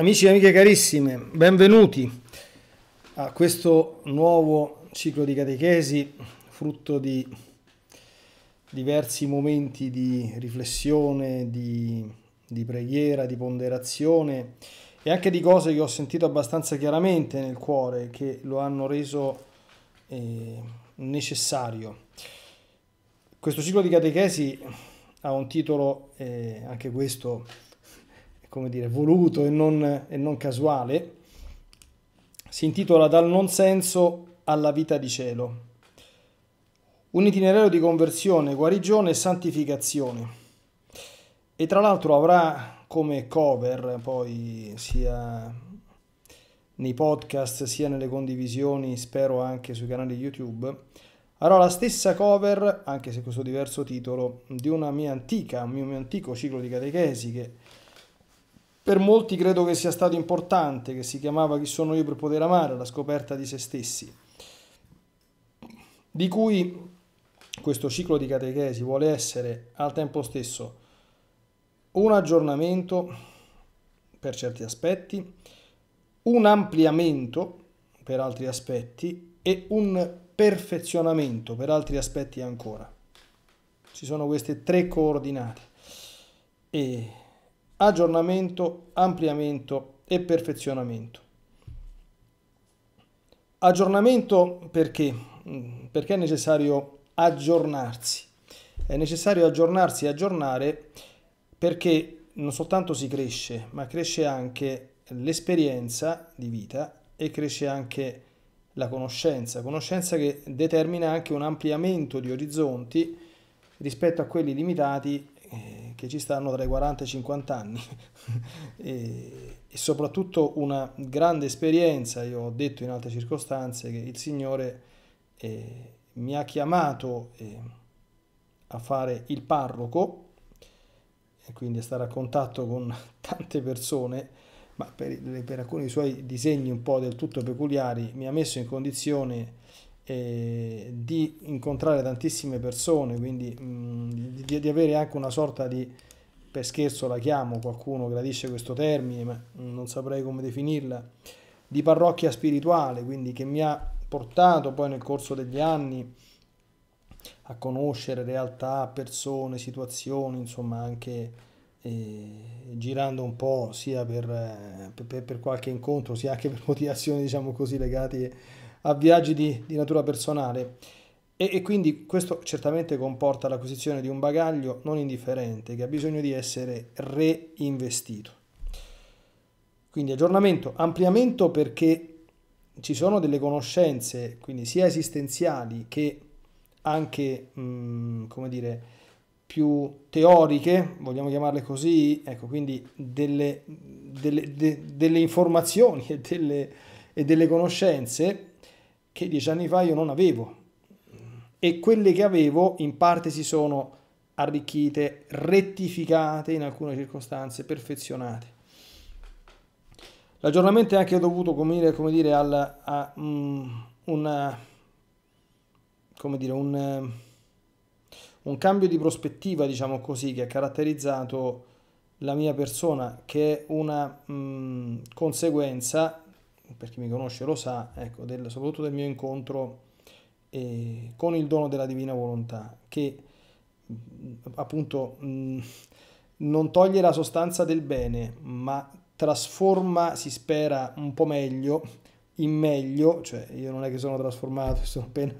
Amici e amiche carissime, benvenuti a questo nuovo ciclo di catechesi, frutto di diversi momenti di riflessione, di, di, preghiera, di ponderazione e anche di cose che ho sentito abbastanza chiaramente nel cuore, che lo hanno reso eh, necessario. Questo ciclo di catechesi ha un titolo, eh, anche questo, come dire, voluto e non, e non casuale, si intitola Dal non senso alla vita di cielo. Un itinerario di conversione, guarigione e santificazione. E tra l'altro avrà come cover poi sia nei podcast sia nelle condivisioni, spero anche sui canali YouTube, avrò la stessa cover, anche se questo diverso titolo, di una mia antica, un mio, mio antico ciclo di catechesi che per molti credo che sia stato importante, che si chiamava Chi sono io per poter amare, la scoperta di se stessi, di cui questo ciclo di catechesi vuole essere al tempo stesso un aggiornamento per certi aspetti, un ampliamento per altri aspetti e un perfezionamento per altri aspetti ancora. Ci sono queste tre coordinate. E aggiornamento, ampliamento e perfezionamento. Aggiornamento perché? Mm, perché è necessario aggiornarsi. È necessario aggiornarsi e aggiornare perché non soltanto si cresce, ma cresce anche l'esperienza di vita e cresce anche la conoscenza, conoscenza che determina anche un ampliamento di orizzonti rispetto a quelli limitati eh, che ci stanno tra i 40 e i 50 anni e, e, soprattutto una grande esperienza, io ho detto in altre circostanze che il Signore eh, mi ha chiamato eh, a fare il parroco e quindi a stare a contatto con tante persone, ma per, per alcuni suoi disegni un po' del tutto peculiari mi ha messo in condizione di eh, di incontrare tantissime persone, quindi mh, di, di, avere anche una sorta di, per scherzo la chiamo, qualcuno gradisce questo termine, ma non saprei come definirla, di parrocchia spirituale, quindi che mi ha portato poi nel corso degli anni a conoscere realtà, persone, situazioni, insomma anche eh, girando un po' sia per, eh, per, per, qualche incontro sia anche per motivazioni diciamo così legate a viaggi di, di natura personale. E, e, quindi questo certamente comporta l'acquisizione di un bagaglio non indifferente che ha bisogno di essere reinvestito. Quindi aggiornamento, ampliamento perché ci sono delle conoscenze, quindi sia esistenziali che anche, mh, mm, come dire, più teoriche, vogliamo chiamarle così, ecco, quindi delle, delle, de, delle informazioni e delle, e delle conoscenze che dieci anni fa io non avevo e quelle che avevo in parte si sono arricchite, rettificate in alcune circostanze, perfezionate. L'aggiornamento è anche dovuto, come dire, come dire al, a um, una, come dire, un, un, cambio di prospettiva, diciamo così, che ha caratterizzato la mia persona, che è una um, conseguenza per chi mi conosce lo sa, ecco, del, soprattutto del mio incontro eh, con il dono della divina volontà, che mm, appunto mh, mm, non toglie la sostanza del bene, ma trasforma, si spera, un po' meglio, in meglio, cioè io non è che sono trasformato, sono appena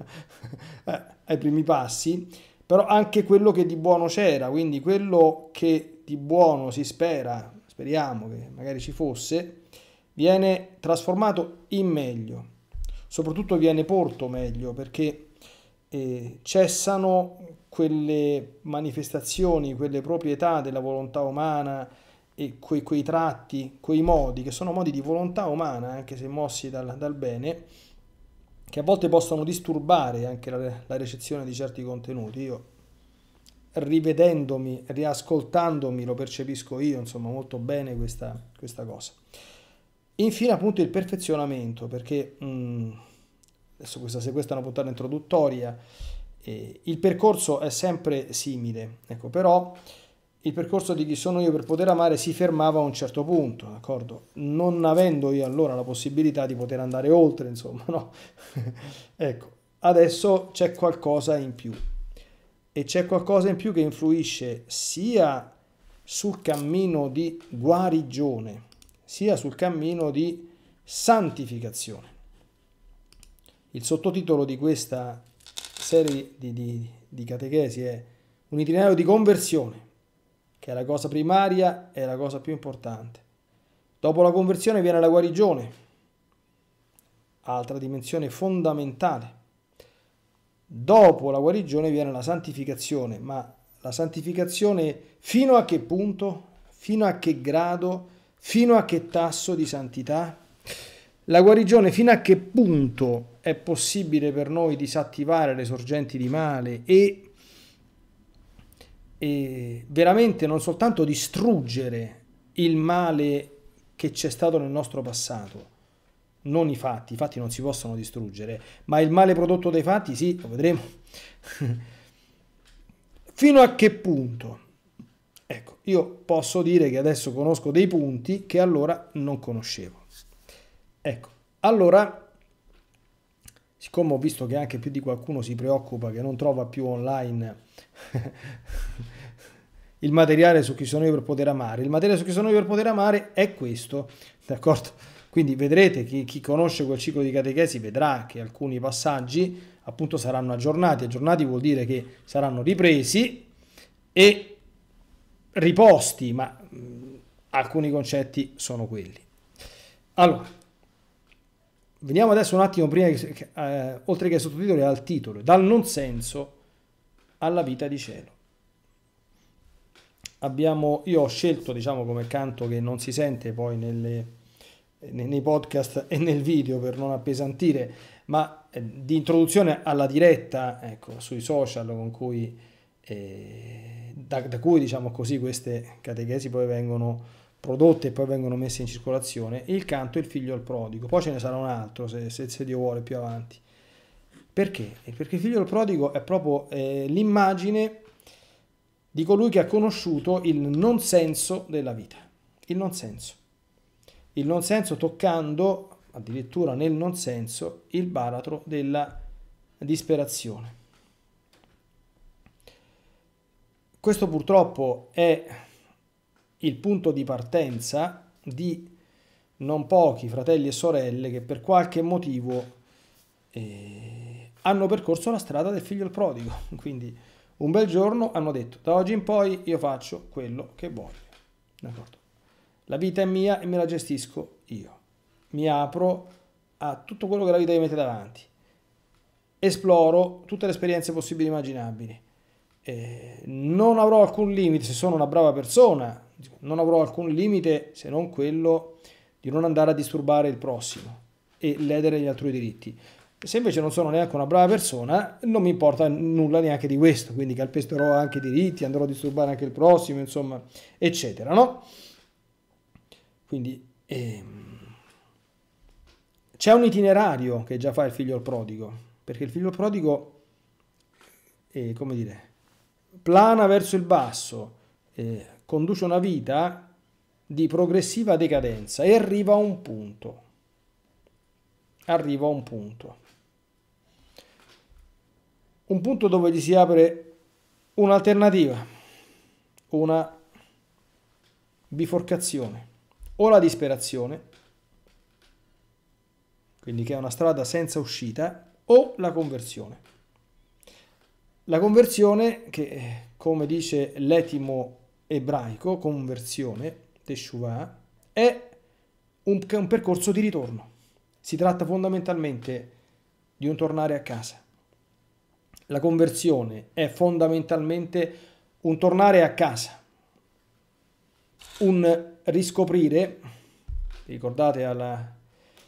eh, ai primi passi, però anche quello che di buono c'era, quindi quello che di buono si spera, speriamo che magari ci fosse, viene trasformato in meglio, soprattutto viene porto meglio perché eh, cessano quelle manifestazioni, quelle proprietà della volontà umana e quei, quei, tratti, quei modi, che sono modi di volontà umana, anche se mossi dal, dal bene, che a volte possono disturbare anche la, la recezione di certi contenuti. Io rivedendomi, riascoltandomi, lo percepisco io, insomma, molto bene questa, questa cosa. Infine appunto il perfezionamento, perché mh, mm, adesso questa, se questa è una puntata introduttoria, eh, il percorso è sempre simile, ecco, però il percorso di chi sono io per poter amare si fermava a un certo punto, d'accordo? Non avendo io allora la possibilità di poter andare oltre, insomma, no? ecco, adesso c'è qualcosa in più e c'è qualcosa in più che influisce sia sul cammino di guarigione, sia sul cammino di santificazione. Il sottotitolo di questa serie di, di, di catechesi è un itinerario di conversione, che è la cosa primaria e la cosa più importante. Dopo la conversione viene la guarigione, altra dimensione fondamentale. Dopo la guarigione viene la santificazione, ma la santificazione fino a che punto, fino a che grado Fino a che tasso di santità? La guarigione fino a che punto è possibile per noi disattivare le sorgenti di male e, e veramente non soltanto distruggere il male che c'è stato nel nostro passato, non i fatti, i fatti non si possono distruggere, ma il male prodotto dai fatti sì, lo vedremo. Fino a che punto? Ecco, io posso dire che adesso conosco dei punti che allora non conoscevo. Ecco, allora, siccome ho visto che anche più di qualcuno si preoccupa che non trova più online il materiale su chi sono io per poter amare, il materiale su chi sono io per poter amare è questo, d'accordo? Quindi vedrete, chi, chi conosce quel ciclo di catechesi vedrà che alcuni passaggi appunto saranno aggiornati, aggiornati vuol dire che saranno ripresi e riposti, ma mh, alcuni concetti sono quelli. Allora, veniamo adesso un attimo prima, che, eh, oltre che ai sottotitoli, al titolo, dal non senso alla vita di cielo. Abbiamo, io ho scelto diciamo come canto che non si sente poi nelle, nei podcast e nel video per non appesantire, ma eh, di introduzione alla diretta ecco, sui social con cui da, da, cui diciamo così queste catechesi poi vengono prodotte e poi vengono messe in circolazione, il canto è il figlio al prodigo, poi ce ne sarà un altro se, se, se Dio vuole più avanti. Perché? Perché il figlio del prodigo è proprio eh, l'immagine di colui che ha conosciuto il non senso della vita, il non senso. Il non senso toccando addirittura nel non senso il baratro della disperazione. Questo purtroppo è il punto di partenza di non pochi fratelli e sorelle che per qualche motivo eh, hanno percorso la strada del figlio del prodigo. Quindi un bel giorno hanno detto da oggi in poi io faccio quello che voglio. D'accordo. La vita è mia e me la gestisco io. Mi apro a tutto quello che la vita mi mette davanti. Esploro tutte le esperienze possibili e immaginabili eh, non avrò alcun limite se sono una brava persona, non avrò alcun limite se non quello di non andare a disturbare il prossimo e ledere gli altri diritti. Se invece non sono neanche una brava persona, non mi importa nulla neanche di questo, quindi calpesterò anche i diritti, andrò a disturbare anche il prossimo, insomma, eccetera, no? Quindi ehm... c'è un itinerario che già fa il figlio al prodigo, perché il figlio al prodigo, eh, come dire, plana verso il basso, eh, conduce una vita di progressiva decadenza e arriva a un punto. Arriva a un punto. Un punto dove gli si apre un'alternativa, una biforcazione o la disperazione, quindi che è una strada senza uscita, o la conversione. La conversione, che eh, come dice l'etimo ebraico, conversione, teshuva, è un, un percorso di ritorno. Si tratta fondamentalmente di un tornare a casa. La conversione è fondamentalmente un tornare a casa, un riscoprire, ricordate alla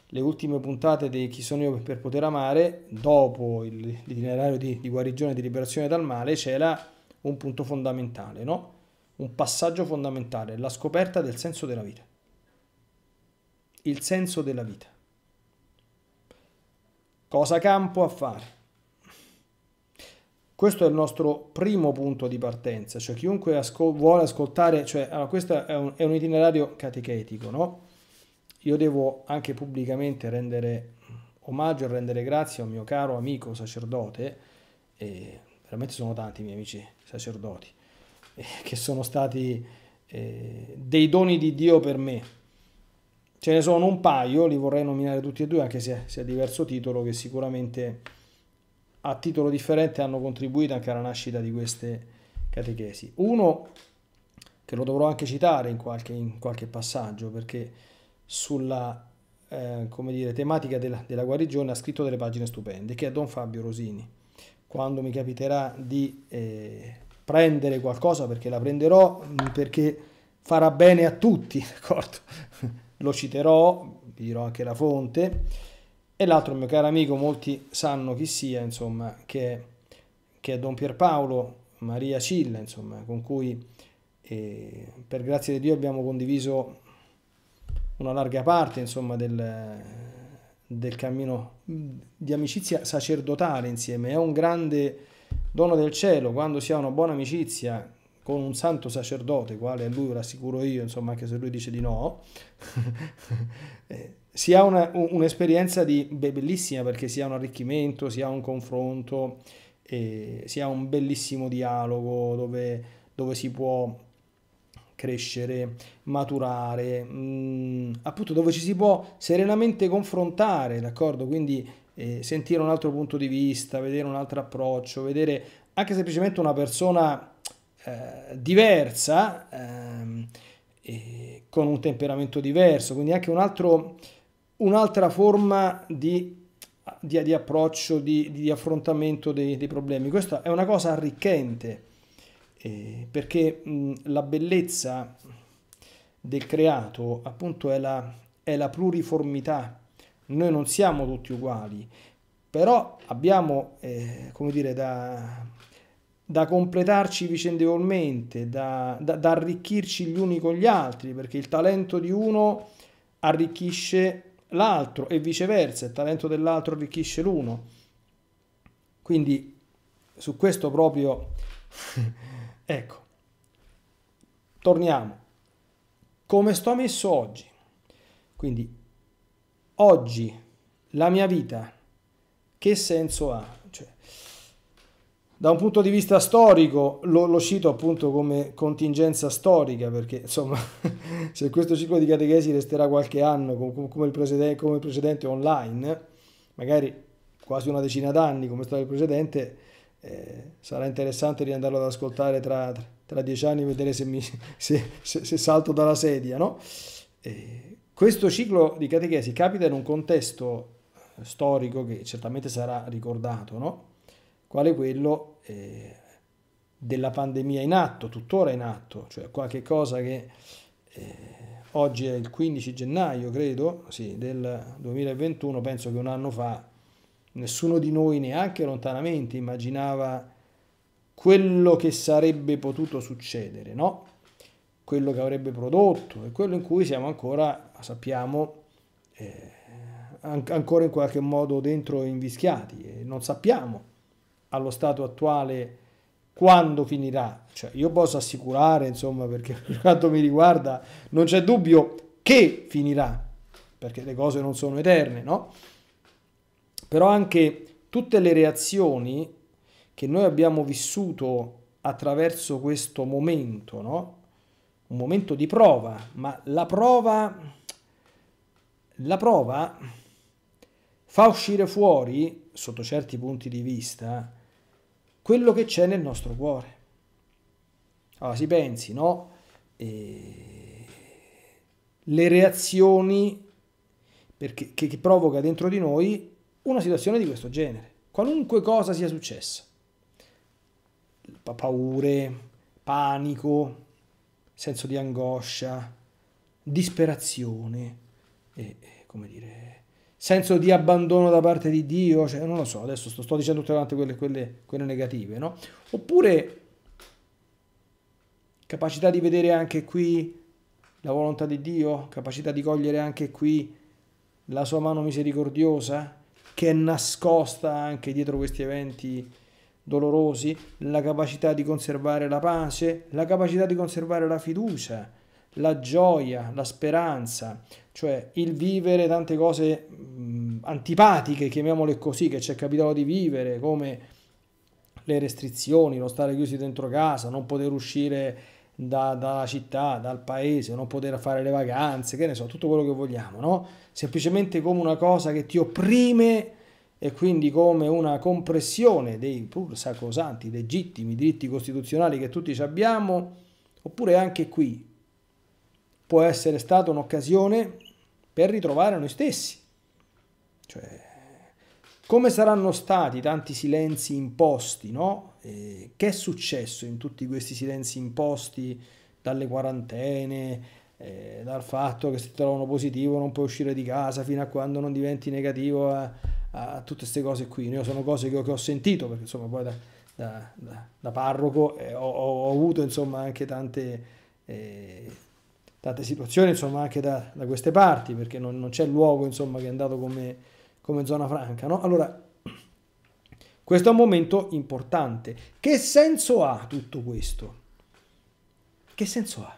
le ultime puntate di Chi sono io per poter amare, dopo il, l'itinerario di, di guarigione e di liberazione dal male, c'era un punto fondamentale, no? un passaggio fondamentale, la scoperta del senso della vita. Il senso della vita. Cosa campo a fare? Questo è il nostro primo punto di partenza, cioè chiunque ascol- vuole ascoltare, cioè, allora, questo è un, è un itinerario catechetico, no? io devo anche pubblicamente rendere omaggio e rendere grazie a un mio caro amico sacerdote, e veramente sono tanti i miei amici sacerdoti, eh, che sono stati eh, dei doni di Dio per me. Ce ne sono un paio, li vorrei nominare tutti e due, anche se, se a diverso titolo, che sicuramente a titolo differente hanno contribuito anche alla nascita di queste catechesi. Uno, che lo dovrò anche citare in qualche, in qualche passaggio, perché sulla eh, come dire, tematica della, della, guarigione ha scritto delle pagine stupende, che è Don Fabio Rosini. Quando mi capiterà di eh, prendere qualcosa, perché la prenderò, mm, perché farà bene a tutti, d'accordo? Lo citerò, vi dirò anche la fonte. E l'altro mio caro amico, molti sanno chi sia, insomma, che, che è Don Pierpaolo Maria Cilla, insomma, con cui eh, per grazia di Dio abbiamo condiviso una larga parte insomma, del, del cammino di amicizia sacerdotale insieme. È un grande dono del cielo quando si ha una buona amicizia con un santo sacerdote, quale a lui lo assicuro io, insomma, anche se lui dice di no, eh, si ha una, un'esperienza di, bellissima perché si ha un arricchimento, si ha un confronto, eh, si ha un bellissimo dialogo dove, dove si può crescere, maturare, mh, mm, appunto dove ci si può serenamente confrontare, d'accordo? Quindi eh, sentire un altro punto di vista, vedere un altro approccio, vedere anche semplicemente una persona eh, diversa, eh, con un temperamento diverso, quindi anche un altro, un'altra forma di di, di, approccio, di, di affrontamento dei, dei, problemi. Questa è una cosa arricchente eh, perché mh, la bellezza del creato appunto è la, è la pluriformità, noi non siamo tutti uguali, però abbiamo, eh, come dire, da, da completarci vicendevolmente, da, da, da, arricchirci gli uni con gli altri, perché il talento di uno arricchisce l'altro e viceversa, il talento dell'altro arricchisce l'uno. Quindi su questo proprio Ecco, torniamo. Come sto messo oggi? Quindi, oggi la mia vita, che senso ha? Cioè, da un punto di vista storico, lo, lo, cito appunto come contingenza storica, perché insomma, se questo ciclo di catechesi resterà qualche anno come, il, precedente, come il precedente online, magari quasi una decina d'anni come è stato il precedente, eh, sarà interessante riandarlo ad ascoltare tra, tra dieci anni e vedere se, mi, se, se, se, salto dalla sedia. No? Eh, questo ciclo di catechesi capita in un contesto eh, storico che certamente sarà ricordato, no? quale quello eh, della pandemia in atto, tuttora in atto, cioè qualche cosa che eh, oggi è il 15 gennaio, credo, sì, del 2021, penso che un anno fa Nessuno di noi neanche lontanamente immaginava quello che sarebbe potuto succedere, no? quello che avrebbe prodotto e quello in cui siamo ancora, sappiamo, eh, an ancora in qualche modo dentro invischiati non sappiamo allo stato attuale quando finirà. Cioè, io posso assicurare, insomma, perché per quanto mi riguarda non c'è dubbio che finirà, perché le cose non sono eterne, no? però anche tutte le reazioni che noi abbiamo vissuto attraverso questo momento, no? un momento di prova, ma la prova, la prova fa uscire fuori, sotto certi punti di vista, quello che c'è nel nostro cuore. Allora si pensi, no? E... Le reazioni perché, che, che provoca dentro di noi una situazione di questo genere, qualunque cosa sia successa. Paure, panico, senso di angoscia, disperazione, e, e, come dire, senso di abbandono da parte di Dio, cioè non lo so, adesso sto, sto dicendo tutte quante quelle, quelle, quelle negative, no? Oppure capacità di vedere anche qui la volontà di Dio, capacità di cogliere anche qui la sua mano misericordiosa, che è nascosta anche dietro questi eventi dolorosi, la capacità di conservare la pace, la capacità di conservare la fiducia, la gioia, la speranza, cioè il vivere tante cose mh, antipatiche, chiamiamole così, che ci è capitato di vivere, come le restrizioni, lo stare chiusi dentro casa, non poter uscire da, dalla città, dal paese, non poter fare le vacanze, che ne so, tutto quello che vogliamo, no? Semplicemente come una cosa che ti opprime e quindi come una compressione dei pur sacrosanti, legittimi diritti costituzionali che tutti abbiamo, oppure anche qui può essere stata un'occasione per ritrovare noi stessi. Cioè, come saranno stati tanti silenzi imposti, no? eh, che è successo in tutti questi silenzi imposti dalle quarantene, eh, dal fatto che se ti trovano positivo non puoi uscire di casa fino a quando non diventi negativo a, a tutte queste cose qui. Io sono cose che ho, che ho sentito, perché insomma poi da, da, da, da parroco eh, ho, ho, avuto insomma anche tante, eh, tante situazioni insomma anche da, queste parti, perché non, non c'è luogo insomma che è andato come, come zona franca. No? Allora, questo è un momento importante. Che senso ha tutto questo? Che senso ha?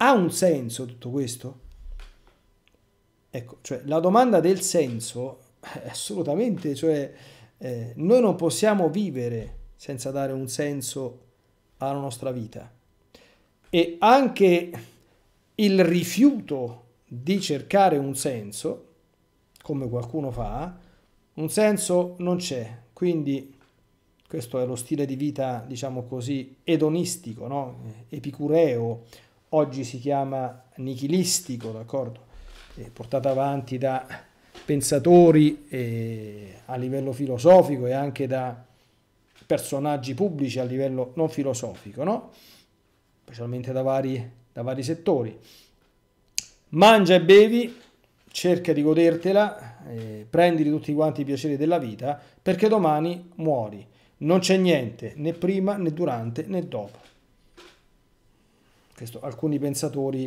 Ha un senso tutto questo? Ecco, cioè la domanda del senso assolutamente, cioè eh, noi non possiamo vivere senza dare un senso alla nostra vita. E anche il rifiuto di cercare un senso, come qualcuno fa, un senso non c'è, quindi questo è lo stile di vita, diciamo così, edonistico, no? epicureo, oggi si chiama nichilistico, d'accordo? portato avanti da pensatori eh, a livello filosofico e anche da personaggi pubblici a livello non filosofico, no? specialmente da vari, da vari settori. Mangia e bevi, cerca di godertela, eh, prenditi tutti quanti i piaceri della vita, perché domani muori. Non c'è niente, né prima, né durante, né dopo. Questo, alcuni pensatori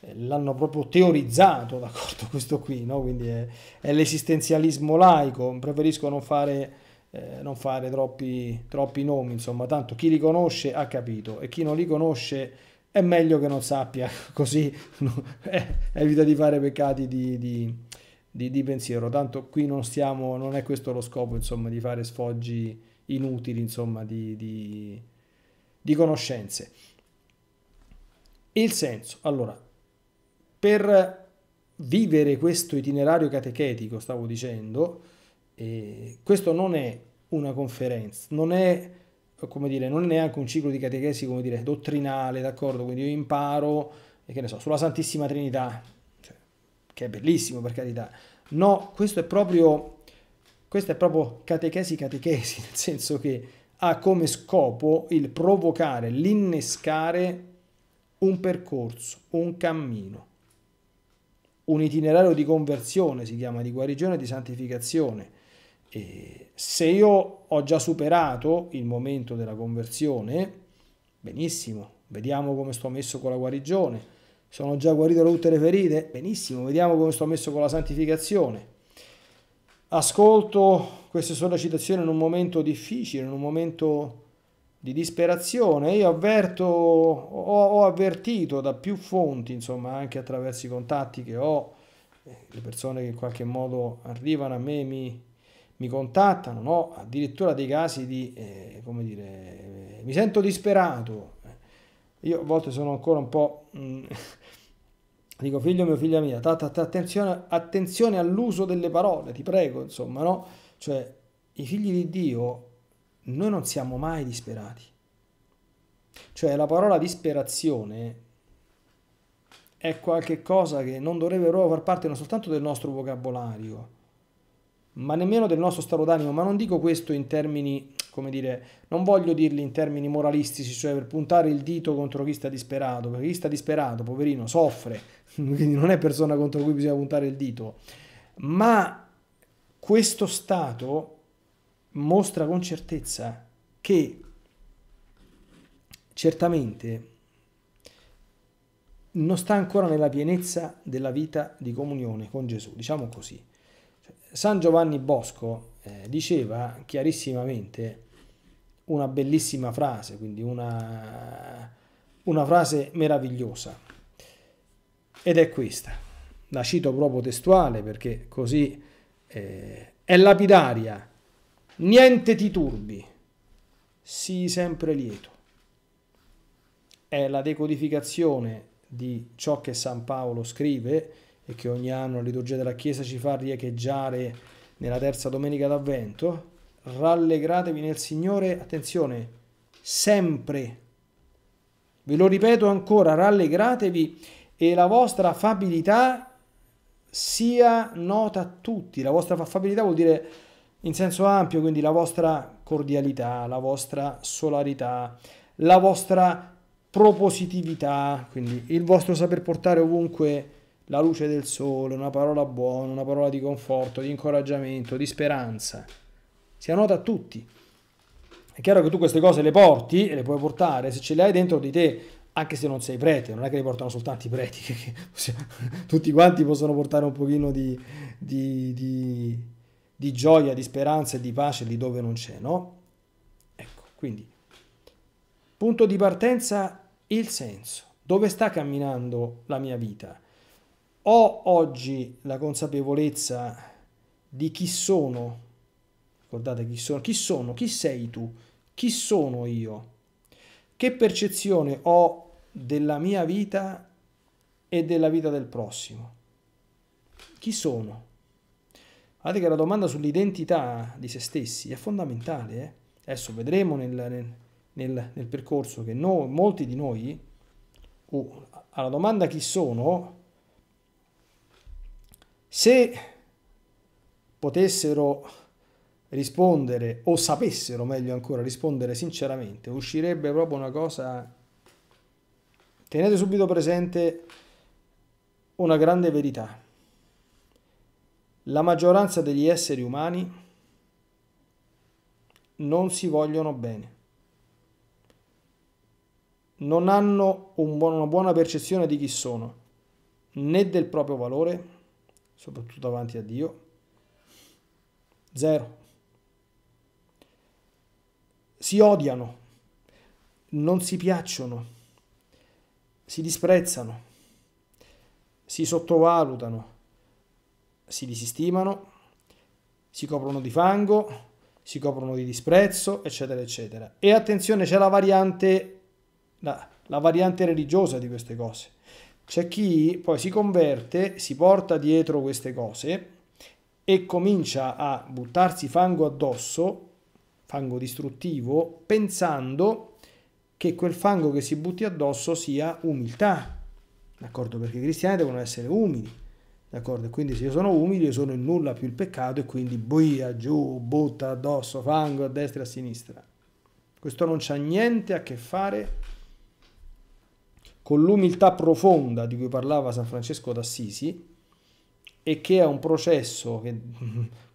eh, l'hanno proprio teorizzato, d'accordo, questo qui, no? quindi è, è l'esistenzialismo laico, preferisco non fare... Eh, non fare troppi, troppi, nomi, insomma, tanto chi li conosce ha capito e chi non li conosce è meglio che non sappia, così no, eh, evita di fare peccati di, di di, di pensiero, tanto qui non stiamo, non è questo lo scopo, insomma, di fare sfoggi inutili, insomma, di, di, di conoscenze. Il senso, allora, per vivere questo itinerario catechetico, stavo dicendo, eh, questo non è una conferenza, non è, come dire, non è neanche un ciclo di catechesi, come dire, dottrinale, d'accordo? Quindi io imparo, che ne so, sulla Santissima Trinità, che è bellissimo per carità. No, questo è proprio, questo è proprio catechesi catechesi, nel senso che ha come scopo il provocare, l'innescare un percorso, un cammino, un itinerario di conversione, si chiama, di guarigione e di santificazione. E se io ho già superato il momento della conversione, benissimo, vediamo come sto messo con la guarigione sono già guarito da tutte le ferite? Benissimo, vediamo come sto messo con la santificazione. Ascolto queste sollecitazioni in un momento difficile, in un momento di disperazione. Io avverto, ho, ho avvertito da più fonti, insomma, anche attraverso i contatti che ho, eh, le persone che in qualche modo arrivano a me mi, mi contattano, no? addirittura dei casi di, eh, come dire, eh, mi sento disperato, io a volte sono ancora un po'... Mm, dico figlio mio, figlia mia, ta, ta, ta, attenzione, attenzione all'uso delle parole, ti prego, insomma, no? Cioè, i figli di Dio, noi non siamo mai disperati. Cioè, la parola disperazione è qualcosa che non dovrebbe proprio far parte non soltanto del nostro vocabolario, ma nemmeno del nostro stato d'animo, ma non dico questo in termini come dire, non voglio dirli in termini moralistici, cioè per puntare il dito contro chi sta disperato, perché chi sta disperato, poverino, soffre, quindi non è persona contro cui bisogna puntare il dito, ma questo Stato mostra con certezza che certamente non sta ancora nella pienezza della vita di comunione con Gesù, diciamo così. San Giovanni Bosco eh, diceva chiarissimamente una bellissima frase, quindi una, una frase meravigliosa. Ed è questa, la cito proprio testuale perché così eh, è lapidaria. Niente ti turbi, sii sempre lieto. È la decodificazione di ciò che San Paolo scrive e che ogni anno la liturgia della Chiesa ci fa riecheggiare nella terza domenica d'avvento, rallegratevi nel Signore, attenzione, sempre. Ve lo ripeto ancora, rallegratevi e la vostra affabilità sia nota a tutti. La vostra affabilità vuol dire in senso ampio, quindi la vostra cordialità, la vostra solarità, la vostra propositività, quindi il vostro saper portare ovunque la luce del sole, una parola buona, una parola di conforto, di incoraggiamento, di speranza. Sia nota a tutti. È chiaro che tu queste cose le porti e le puoi portare se ce le hai dentro di te, anche se non sei prete, non è che le portano soltanto i preti, che, ossia, tutti quanti possono portare un pochino di, di, di, di gioia, di speranza e di pace lì dove non c'è, no? Ecco, quindi, punto di partenza, il senso. Dove sta camminando la mia vita? ho oggi la consapevolezza di chi sono, ricordate chi sono, chi sono, chi sei tu, chi sono io, che percezione ho della mia vita e della vita del prossimo. Chi sono? Guardate che la domanda sull'identità di se stessi è fondamentale. Eh? Adesso vedremo nel, nel, nel, percorso che noi, molti di noi, uh, alla domanda chi sono, se potessero rispondere o sapessero meglio ancora rispondere sinceramente, uscirebbe proprio una cosa... Tenete subito presente una grande verità. La maggioranza degli esseri umani non si vogliono bene. Non hanno una buona percezione di chi sono, né del proprio valore, soprattutto davanti a Dio? Zero. Si odiano, non si piacciono, si disprezzano, si sottovalutano, si disistimano, si coprono di fango, si coprono di disprezzo, eccetera, eccetera. E attenzione, c'è la variante, la, la variante religiosa di queste cose. C'è chi poi si converte, si porta dietro queste cose e comincia a buttarsi fango addosso, fango distruttivo, pensando che quel fango che si butti addosso sia umiltà, d'accordo? Perché i cristiani devono essere umili, d'accordo? Quindi se io sono umile, io sono in nulla più il peccato e quindi buia giù, butta addosso fango a destra e a sinistra. Questo non c'ha niente a che fare con l'umiltà profonda di cui parlava San Francesco d'Assisi e che è un processo che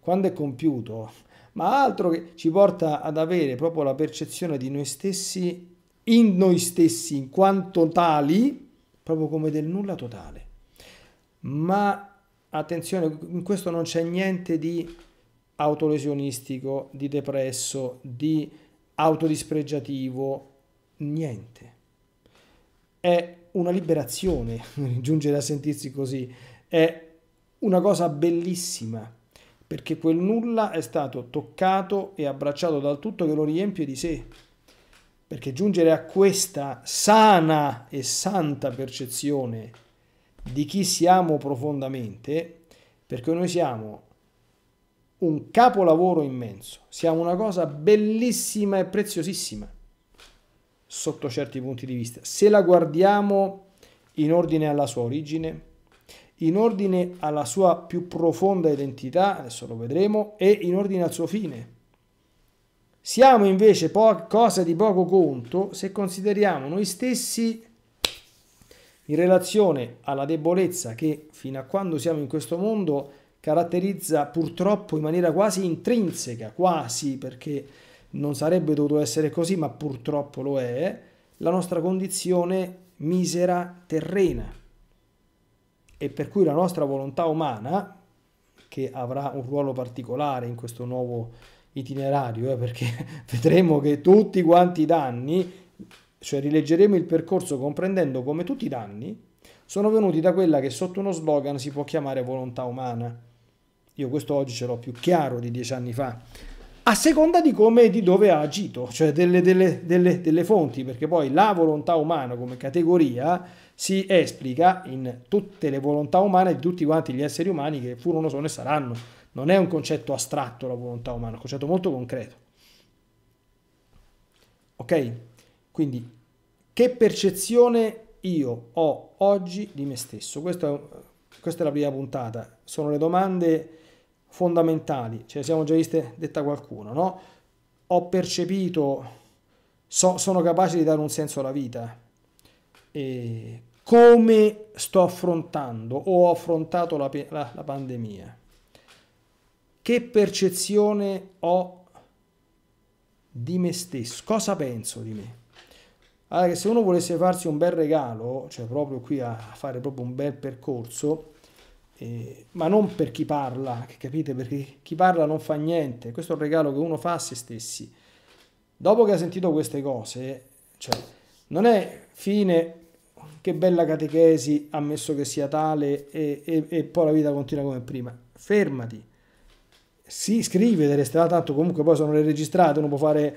quando è compiuto, ma altro che ci porta ad avere proprio la percezione di noi stessi, in noi stessi, in quanto tali, proprio come del nulla totale. Ma attenzione, in questo non c'è niente di autolesionistico, di depresso, di autodispregiativo, niente è una liberazione giungere a sentirsi così, è una cosa bellissima, perché quel nulla è stato toccato e abbracciato dal tutto che lo riempie di sé. Perché giungere a questa sana e santa percezione di chi siamo profondamente, perché noi siamo un capolavoro immenso, siamo una cosa bellissima e preziosissima sotto certi punti di vista. Se la guardiamo in ordine alla sua origine, in ordine alla sua più profonda identità, adesso lo vedremo, e in ordine al suo fine. Siamo invece po- cosa di poco conto se consideriamo noi stessi in relazione alla debolezza che fino a quando siamo in questo mondo caratterizza purtroppo in maniera quasi intrinseca, quasi perché non sarebbe dovuto essere così, ma purtroppo lo è, la nostra condizione misera terrena e per cui la nostra volontà umana, che avrà un ruolo particolare in questo nuovo itinerario, eh, perché vedremo che tutti quanti i danni, cioè rileggeremo il percorso comprendendo come tutti i danni sono venuti da quella che sotto uno slogan si può chiamare volontà umana. Io questo oggi ce l'ho più chiaro di dieci anni fa a seconda di come e di dove ha agito, cioè delle, delle, delle, delle fonti, perché poi la volontà umana come categoria si esplica in tutte le volontà umane di tutti quanti gli esseri umani che furono, sono e saranno. Non è un concetto astratto la volontà umana, è un concetto molto concreto. Ok? Quindi, che percezione io ho oggi di me stesso? È, questa è la prima puntata. Sono le domande fondamentali, ce cioè, le siamo già viste detta qualcuno, no? Ho percepito, so, sono capace di dare un senso alla vita. E come sto affrontando o ho affrontato la, la, la pandemia? Che percezione ho di me stesso? Cosa penso di me? Allora, che se uno volesse farsi un bel regalo, cioè proprio qui a fare proprio un bel percorso, eh, ma non per chi parla, capite? Perché chi parla non fa niente, questo è un regalo che uno fa a se stessi. Dopo che ha sentito queste cose, cioè, non è fine, che bella catechesi, ammesso che sia tale, e, e, e poi la vita continua come prima. Fermati, si scrive delle strade, tanto comunque poi sono le registrate, uno può fare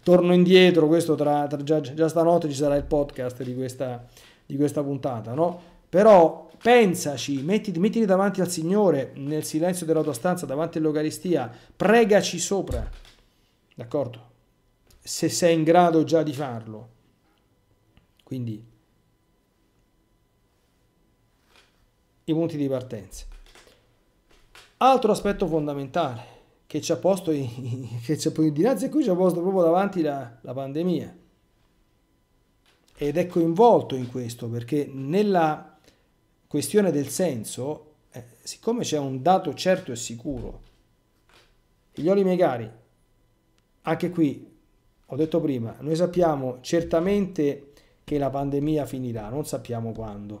torno indietro, questo tra, tra già, già stanotte ci sarà il podcast di questa, di questa puntata, no? Però pensaci, mettiti, mettiti davanti al Signore nel silenzio della tua stanza, davanti all'Eucaristia, pregaci sopra, d'accordo? Se sei in grado già di farlo. Quindi, i punti di partenza. Altro aspetto fondamentale che ci ha posto, in, che ci ha posto dinanzi a cui ci ha posto proprio davanti la, la pandemia ed è coinvolto in questo perché nella questione del senso, eh, siccome c'è un dato certo e sicuro, gli oli megari, anche qui ho detto prima, noi sappiamo certamente che la pandemia finirà, non sappiamo quando.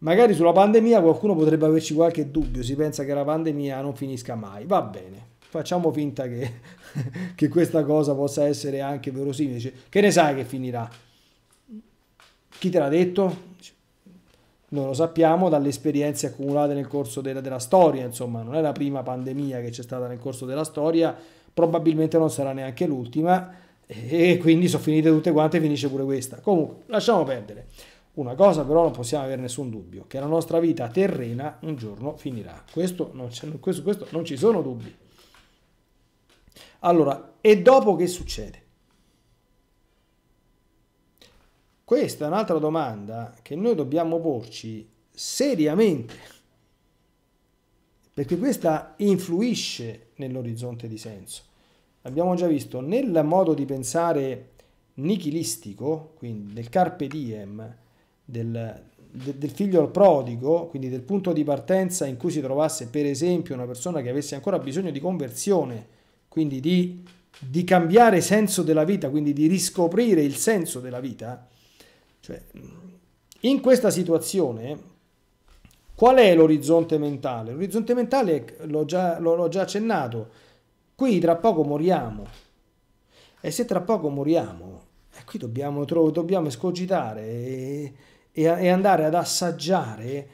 Magari sulla pandemia qualcuno potrebbe averci qualche dubbio, si pensa che la pandemia non finisca mai, va bene, facciamo finta che, che questa cosa possa essere anche verosimile, che ne sai che finirà? Chi te l'ha detto? noi lo sappiamo dalle esperienze accumulate nel corso della, della storia, insomma non è la prima pandemia che c'è stata nel corso della storia, probabilmente non sarà neanche l'ultima e quindi sono finite tutte quante e finisce pure questa. Comunque, lasciamo perdere. Una cosa però non possiamo avere nessun dubbio, che la nostra vita terrena un giorno finirà. Questo non, questo, questo non ci sono dubbi. Allora, e dopo che succede? Questa è un'altra domanda che noi dobbiamo porci seriamente, perché questa influisce nell'orizzonte di senso. Abbiamo già visto nel modo di pensare nichilistico, quindi del carpe diem, del, del figlio al prodigo, quindi del punto di partenza in cui si trovasse per esempio una persona che avesse ancora bisogno di conversione, quindi di, di cambiare senso della vita, quindi di riscoprire il senso della vita, cioè, in questa situazione, qual è l'orizzonte mentale? L'orizzonte mentale, l'ho già, l'ho già accennato, qui tra poco moriamo. E se tra poco moriamo, e eh, qui dobbiamo, dobbiamo escogitare e, e, andare ad assaggiare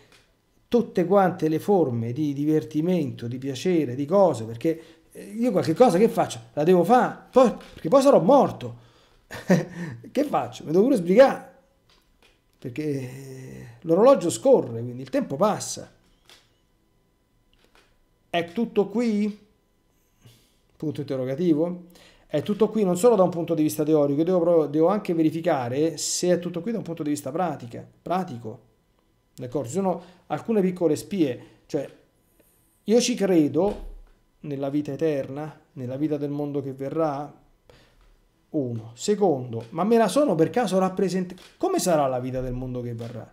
tutte quante le forme di divertimento, di piacere, di cose, perché eh, io qualche cosa che faccio? La devo fare, poi, perché poi sarò morto. che faccio? Mi devo pure sbrigare perché l'orologio scorre, quindi il tempo passa. È tutto qui? Punto interrogativo. È tutto qui non solo da un punto di vista teorico, devo, devo anche verificare se è tutto qui da un punto di vista pratica, pratico. D'accordo? Ci sono alcune piccole spie, cioè io ci credo nella vita eterna, nella vita del mondo che verrà, uno. Secondo, ma me la sono per caso rappresentata? Come sarà la vita del mondo che verrà?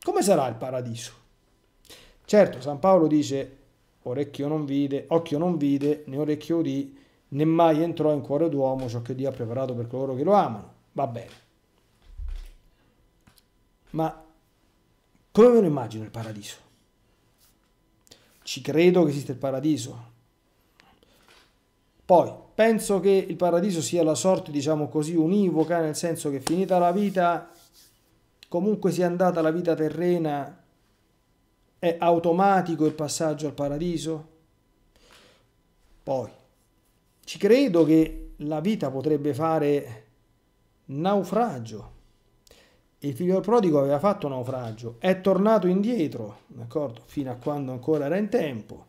Come sarà il paradiso? Certo, San Paolo dice, orecchio non vide, occhio non vide, né orecchio udì, né mai entrò in cuore d'uomo ciò che Dio ha preparato per coloro che lo amano. Va bene. Ma come me lo immagino il paradiso? Ci credo che esista il paradiso. Poi, penso che il paradiso sia la sorte, diciamo così, univoca, nel senso che finita la vita, comunque sia andata la vita terrena, è automatico il passaggio al paradiso? Poi, ci credo che la vita potrebbe fare naufragio. Il figlio prodigo aveva fatto naufragio, è tornato indietro, d'accordo? Fino a quando ancora era in tempo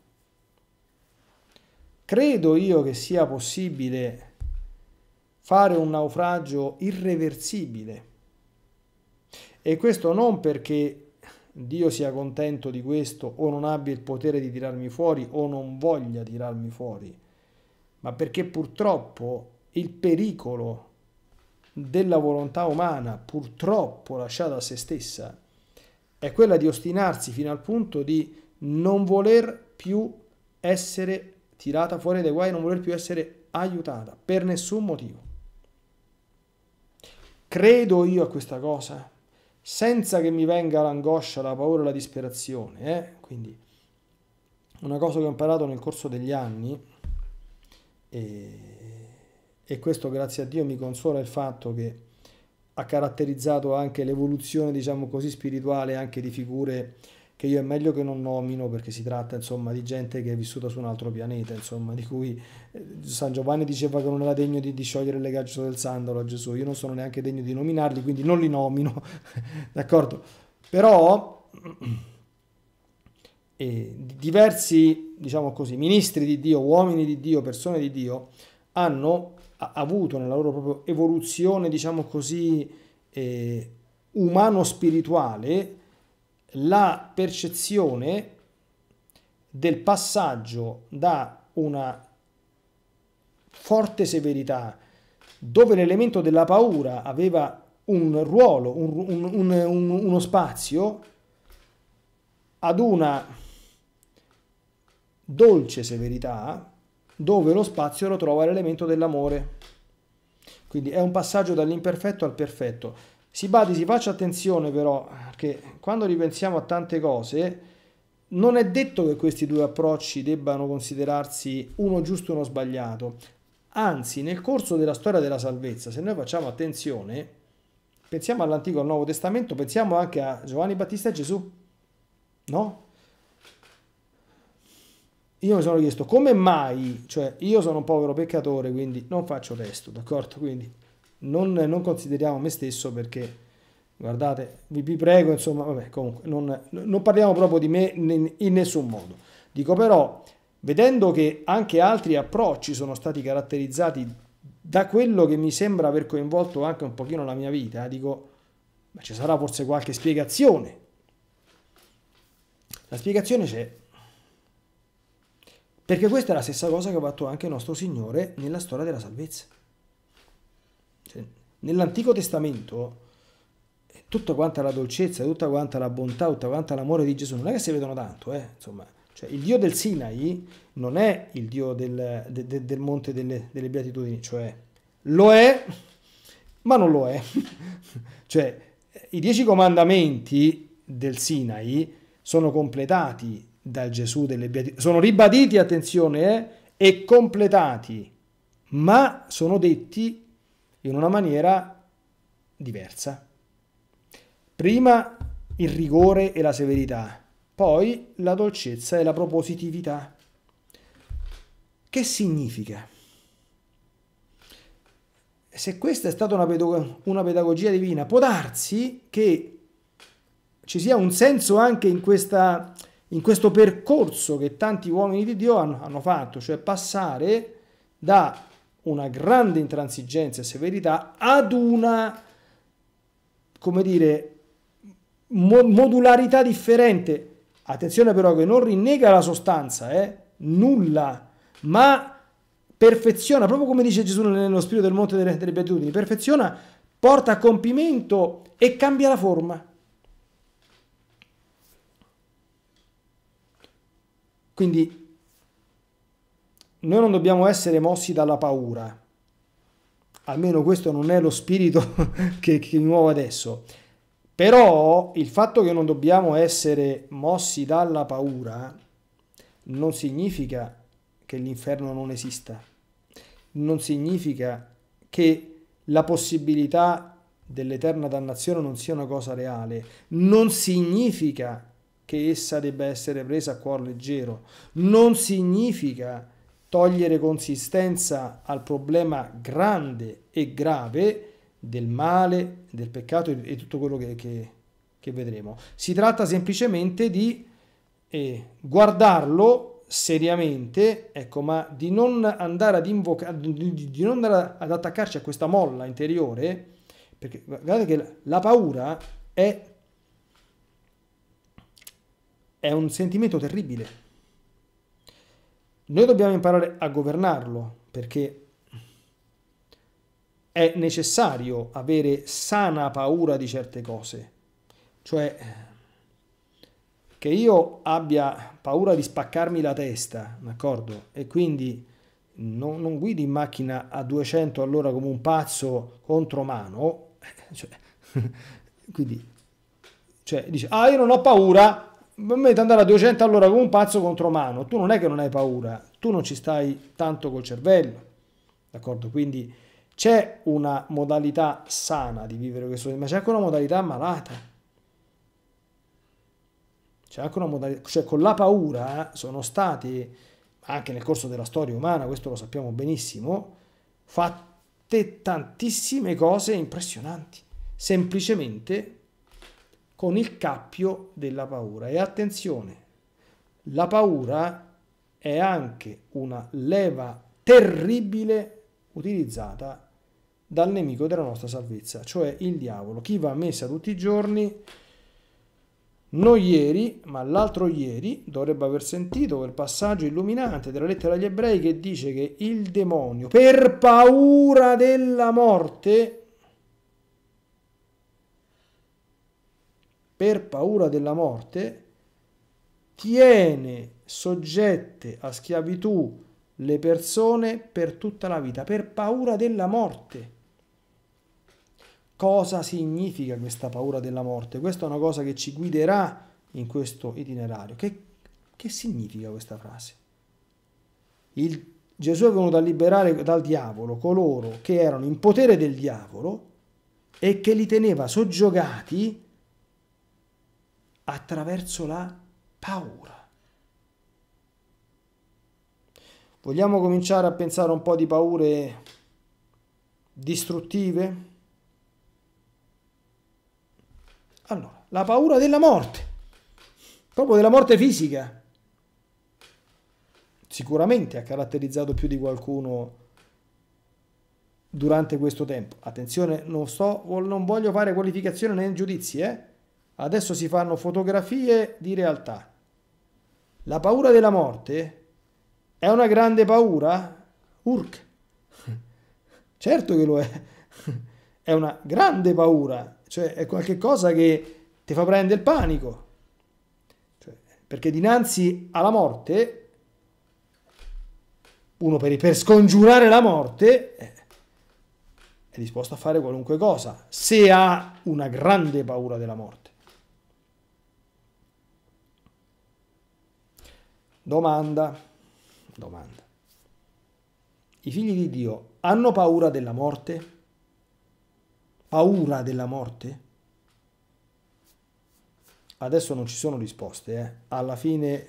Credo io che sia possibile fare un naufragio irreversibile. E questo non perché Dio sia contento di questo o non abbia il potere di tirarmi fuori o non voglia tirarmi fuori, ma perché purtroppo il pericolo della volontà umana, purtroppo lasciata a se stessa, è quella di ostinarsi fino al punto di non voler più essere tirata fuori dai guai e non voler più essere aiutata per nessun motivo. Credo io a questa cosa senza che mi venga l'angoscia, la paura, la disperazione. Eh? Quindi una cosa che ho imparato nel corso degli anni e, e questo grazie a Dio mi consola il fatto che ha caratterizzato anche l'evoluzione, diciamo così, spirituale anche di figure che io è meglio che non nomino perché si tratta insomma di gente che è vissuta su un altro pianeta, insomma, di cui eh, San Giovanni diceva che non era degno di, di sciogliere le ghiaccio del sandalo a Gesù, io non sono neanche degno di nominarli, quindi non li nomino, d'accordo? Però eh, diversi, diciamo così, ministri di Dio, uomini di Dio, persone di Dio, hanno avuto nella loro propria evoluzione, diciamo così, eh, umano-spirituale, la percezione del passaggio da una forte severità dove l'elemento della paura aveva un ruolo, un, un, un, uno spazio, ad una dolce severità dove lo spazio lo trova l'elemento dell'amore. Quindi è un passaggio dall'imperfetto al perfetto. Si badi, si faccia attenzione però, perché quando ripensiamo a tante cose, non è detto che questi due approcci debbano considerarsi uno giusto e uno sbagliato. Anzi, nel corso della storia della salvezza, se noi facciamo attenzione, pensiamo all'Antico e al Nuovo Testamento, pensiamo anche a Giovanni Battista e Gesù. No? Io mi sono chiesto come mai, cioè io sono un povero peccatore, quindi non faccio resto, d'accordo? Quindi non, non consideriamo me stesso perché guardate, vi, vi, prego, insomma, vabbè, comunque, non, non, parliamo proprio di me in, nessun modo. Dico però, vedendo che anche altri approcci sono stati caratterizzati da quello che mi sembra aver coinvolto anche un pochino la mia vita, eh, dico, ma ci sarà forse qualche spiegazione. La spiegazione c'è. Perché questa è la stessa cosa che ha fatto anche il nostro Signore nella storia della salvezza. Cioè, nell'Antico Testamento eh, tutta quanta la dolcezza, tutta quanta la bontà, tutta quanta l'amore di Gesù non è che si vedono tanto, eh? insomma. Cioè, il Dio del Sinai non è il Dio del, de, de, del Monte delle, delle, Beatitudini, cioè lo è, ma non lo è. cioè, i dieci comandamenti del Sinai sono completati dal Gesù delle Beatitudini, sono ribaditi, attenzione, eh, e completati, ma sono detti in una maniera diversa. Prima il rigore e la severità, poi la dolcezza e la propositività. Che significa? Se questa è stata una, pedag una pedagogia divina, può darsi che ci sia un senso anche in, questa, in questo percorso che tanti uomini di Dio hanno, hanno fatto, cioè passare da una grande intransigenza e severità ad una, come dire, modularità differente. Attenzione però che non rinnega la sostanza, eh? nulla, ma perfeziona, proprio come dice Gesù nello spirito del Monte delle, delle Beatitudini, perfeziona, porta a compimento e cambia la forma. Quindi noi non dobbiamo essere mossi dalla paura, almeno questo non è lo spirito che, che mi muove adesso, però il fatto che non dobbiamo essere mossi dalla paura non significa che l'inferno non esista, non significa che la possibilità dell'eterna dannazione non sia una cosa reale, non significa che essa debba essere presa a cuor leggero, non significa togliere consistenza al problema grande e grave del male, del peccato e tutto quello che, che, che vedremo. Si tratta semplicemente di eh, guardarlo seriamente, ecco, ma di non andare ad invocare, di, di non andare ad attaccarci a questa molla interiore, perché guardate che la, paura è, è un sentimento terribile noi dobbiamo imparare a governarlo perché è necessario avere sana paura di certe cose. Cioè, che io abbia paura di spaccarmi la testa, d'accordo? E quindi non, non guidi in macchina a 200 all'ora come un pazzo contro mano. Cioè, quindi, cioè, dice, ah, io non ho paura, metti andare a 200 all'ora come un pazzo contro mano, tu non è che non hai paura, tu non ci stai tanto col cervello, d'accordo? Quindi c'è una modalità sana di vivere questo, ma c'è anche una modalità malata. C'è anche una modalità, cioè con la paura eh, sono stati, anche nel corso della storia umana, questo lo sappiamo benissimo, fatte tantissime cose impressionanti, semplicemente con il cappio della paura. E attenzione, la paura è anche una leva terribile utilizzata dal nemico della nostra salvezza, cioè il diavolo. Chi va a messa tutti i giorni, non ieri, ma l'altro ieri, dovrebbe aver sentito quel passaggio illuminante della lettera agli ebrei che dice che il demonio, per paura della morte, per paura della morte, tiene soggette a schiavitù le persone per tutta la vita, per paura della morte. Cosa significa questa paura della morte? Questa è una cosa che ci guiderà in questo itinerario. Che, che significa questa frase? Il, Gesù è venuto a liberare dal diavolo coloro che erano in potere del diavolo e che li teneva soggiogati attraverso la paura. Vogliamo cominciare a pensare un po' di paure distruttive? Allora, la paura della morte, proprio della morte fisica, sicuramente ha caratterizzato più di qualcuno durante questo tempo. Attenzione, non, sto, non voglio fare qualificazione né giudizi, eh? Adesso si fanno fotografie di realtà. La paura della morte è una grande paura? Urk. Certo che lo è. È una grande paura, cioè è qualcosa che ti fa prendere il panico. Cioè, perché dinanzi alla morte, uno per, per scongiurare la morte eh, è disposto a fare qualunque cosa, se ha una grande paura della morte. Domanda, domanda. I figli di Dio hanno paura della morte? Paura della morte? Adesso non ci sono risposte, eh? alla fine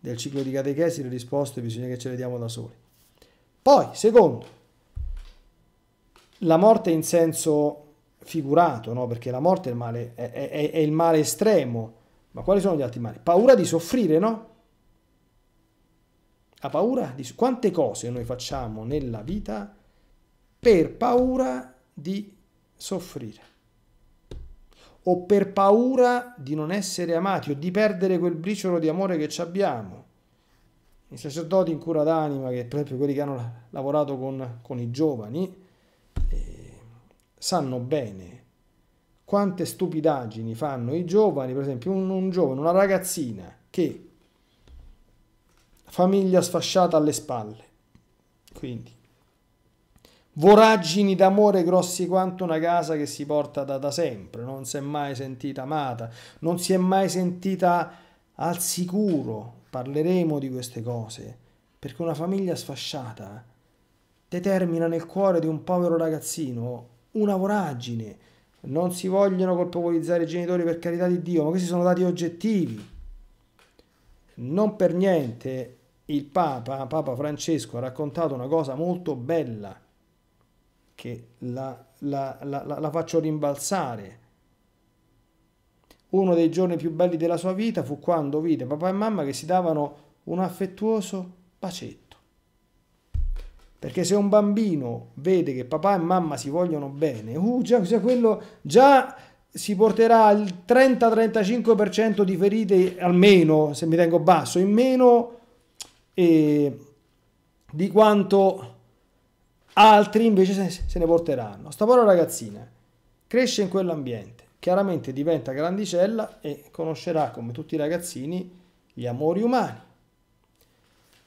del ciclo di catechesi le risposte bisogna che ce le diamo da soli. Poi, secondo, la morte in senso figurato, no? perché la morte è il, male, è, è, è il male estremo, ma quali sono gli altri mali? Paura di soffrire, no? ha paura di quante cose noi facciamo nella vita per paura di soffrire o per paura di non essere amati o di perdere quel briciolo di amore che ci abbiamo. I sacerdoti in cura d'anima, che per esempio quelli che hanno lavorato con, con i giovani, eh, sanno bene quante stupidaggini fanno i giovani, per esempio un, un giovane, una ragazzina che famiglia sfasciata alle spalle. Quindi, voragini d'amore grossi quanto una casa che si porta da, da sempre, non si è mai sentita amata, non si è mai sentita al sicuro. Parleremo di queste cose, perché una famiglia sfasciata determina nel cuore di un povero ragazzino una voragine. Non si vogliono colpevolizzare i genitori per carità di Dio, ma questi sono dati oggettivi non per niente il Papa, Papa Francesco, ha raccontato una cosa molto bella che la, la, la, la, faccio rimbalzare. Uno dei giorni più belli della sua vita fu quando vide papà e mamma che si davano un affettuoso bacetto. Perché se un bambino vede che papà e mamma si vogliono bene, uh, già, già quello già si porterà il 30-35% di ferite almeno, se mi tengo basso, in meno e di quanto altri invece se ne porteranno. Sta povera ragazzina cresce in quell'ambiente, chiaramente diventa grandicella e conoscerà, come tutti i ragazzini, gli amori umani.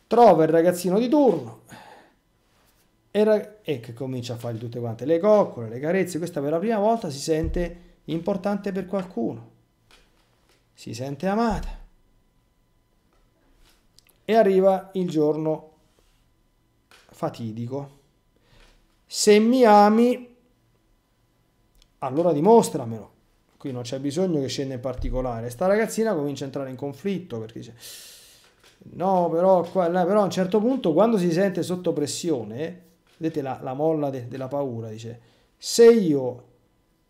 Trova il ragazzino di turno e, rag- e che comincia a fare tutte quante le coccole, le carezze. Questa per la prima volta si sente importante per qualcuno, si sente amata e arriva il giorno fatidico. Se mi ami, allora dimostramelo. Qui non c'è bisogno che scenda in particolare. Sta ragazzina comincia a entrare in conflitto perché dice... No, però, qua, là, però, a un certo punto, quando si sente sotto pressione, vedete la, la molla de, della paura, dice, se io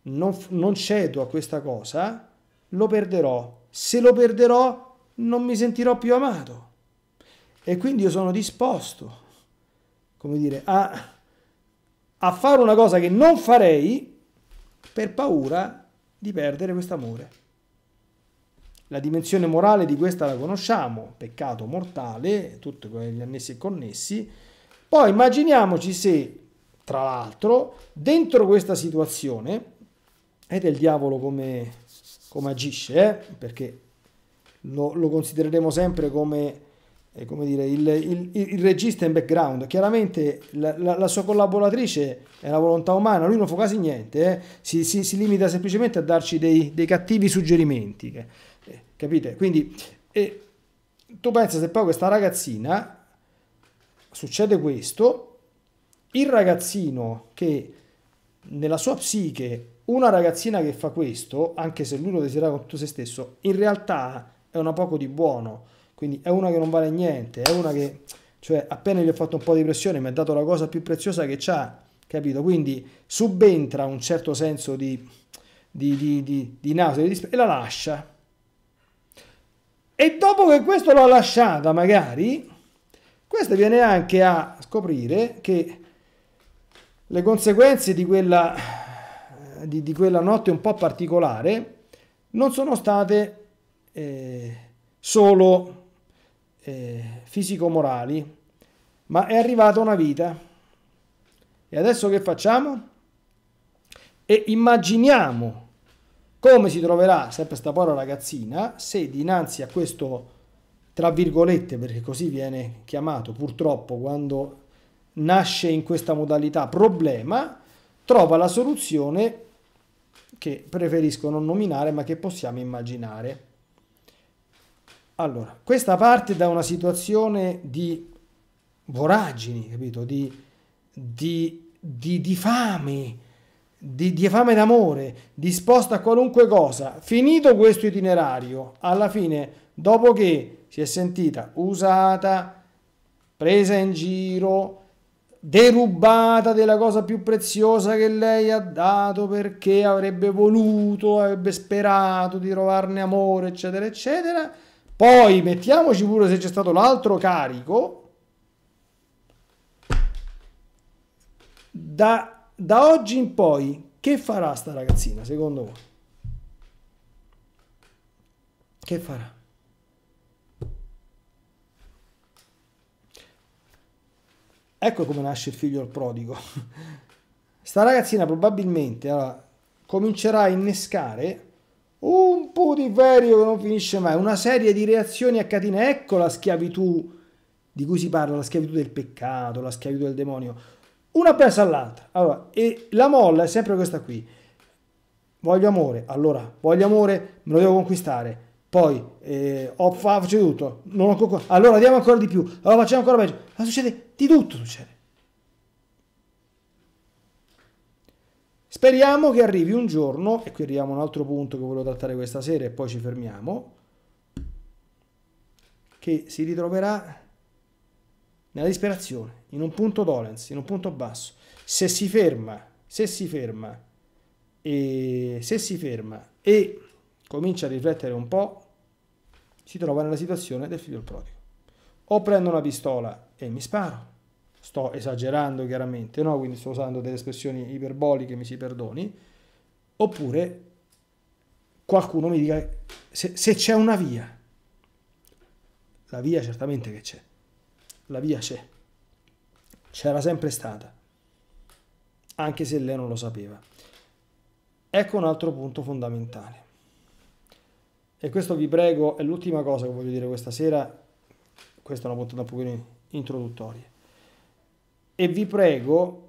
non, non, cedo a questa cosa, lo perderò. Se lo perderò, non mi sentirò più amato. E quindi io sono disposto, come dire, a, a fare una cosa che non farei per paura di perdere questo amore. La dimensione morale di questa la conosciamo, peccato mortale, tutti gli annessi e connessi. Poi immaginiamoci se, tra l'altro, dentro questa situazione, ed è il diavolo come, come agisce, eh? perché lo, lo considereremo sempre come eh, come dire, il, il, il, regista in background. Chiaramente la, la, la, sua collaboratrice è la volontà umana, lui non fa quasi niente, eh. si, si, si, limita semplicemente a darci dei, dei cattivi suggerimenti. Eh, capite? Quindi eh, tu pensa se poi questa ragazzina succede questo, il ragazzino che nella sua psiche una ragazzina che fa questo, anche se lui lo desidera con tutto se stesso, in realtà è una poco di buono quindi è una che non vale niente, è una che, cioè, appena gli ho fatto un po' di pressione mi ha dato la cosa più preziosa che c'ha, capito? Quindi subentra un certo senso di, di, di, di, di nausea e la lascia. E dopo che questo l'ha lasciata, magari, questa viene anche a scoprire che le conseguenze di quella, di, di quella notte un po' particolare non sono state eh, solo eh, fisico-morali, ma è arrivata una vita. E adesso che facciamo? E immaginiamo come si troverà, sempre sta povera ragazzina, se dinanzi a questo, tra virgolette, perché così viene chiamato purtroppo quando nasce in questa modalità problema, trova la soluzione che preferisco non nominare ma che possiamo immaginare. Allora, questa parte da una situazione di voragini, capito? Di, di, di, di fame, di, di fame d'amore, disposta a qualunque cosa. Finito questo itinerario, alla fine, dopo che si è sentita usata, presa in giro, derubata della cosa più preziosa che lei ha dato perché avrebbe voluto, avrebbe sperato di trovarne amore, eccetera, eccetera poi mettiamoci pure se c'è stato l'altro carico. Da, da oggi in poi, che farà sta ragazzina, secondo voi? Che farà? Ecco come nasce il figlio al prodigo. Sta ragazzina probabilmente allora, comincerà a innescare un putiferio che non finisce mai, una serie di reazioni a catena. Ecco la schiavitù di cui si parla, la schiavitù del peccato, la schiavitù del demonio, una pensa all'altra. Allora, e la molla è sempre questa qui. Voglio amore, allora, voglio amore, me lo devo conquistare. Poi eh, ho, fatto tutto, non ho, allora diamo ancora di più, allora facciamo ancora peggio. Ma succede di tutto, succede. Speriamo che arrivi un giorno, e qui arriviamo a un altro punto che volevo trattare questa sera e poi ci fermiamo, che si ritroverà nella disperazione, in un punto Dolens, in un punto basso. Se si ferma, se si ferma, e se si ferma e comincia a riflettere un po', si trova nella situazione del figlio del prodigo. O prendo una pistola e mi sparo, sto esagerando chiaramente, no? quindi sto usando delle espressioni iperboliche, mi si perdoni, oppure qualcuno mi dica se, se c'è una via. La via certamente che c'è, la via c'è, c'era sempre stata, anche se lei non lo sapeva. Ecco un altro punto fondamentale. E questo vi prego, è l'ultima cosa che voglio dire questa sera, questa è una puntata un pochino introduttoria e vi prego